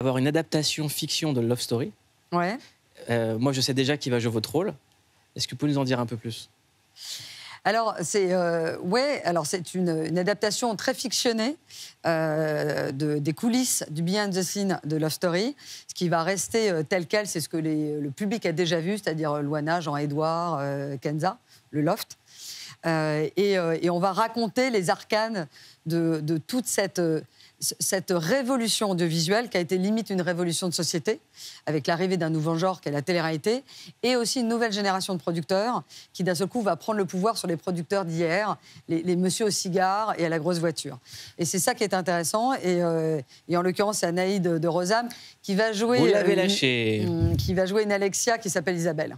avoir une adaptation fiction de Love Story. Ouais. Euh, moi, je sais déjà qui va jouer votre rôle. Est-ce que vous pouvez nous en dire un peu plus alors, c'est euh, ouais, alors c'est une, adaptation très fictionnée euh, des coulisses du behind the scene de Love Story. Ce qui va rester tel quel, c'est ce que le public a déjà vu, c'est-à-dire Luana, Jean-Édouard, Kenza le loft. Euh, euh, et, on va raconter les arcanes de, toute cette, euh, cette révolution audiovisuelle qui a été limite une révolution de société, avec l'arrivée d'un nouveau genre qu'est la télé-réalité, et aussi une nouvelle génération de producteurs qui, d'un seul coup, va prendre le pouvoir sur les producteurs d'hier, les, les messieurs au cigare et à la grosse voiture. Et c'est ça qui est intéressant. Et, en l'occurrence, c'est Anaïde de Rosam qui va jouer. lâché. Hmm, qui va jouer une Alexia qui s'appelle Isabelle.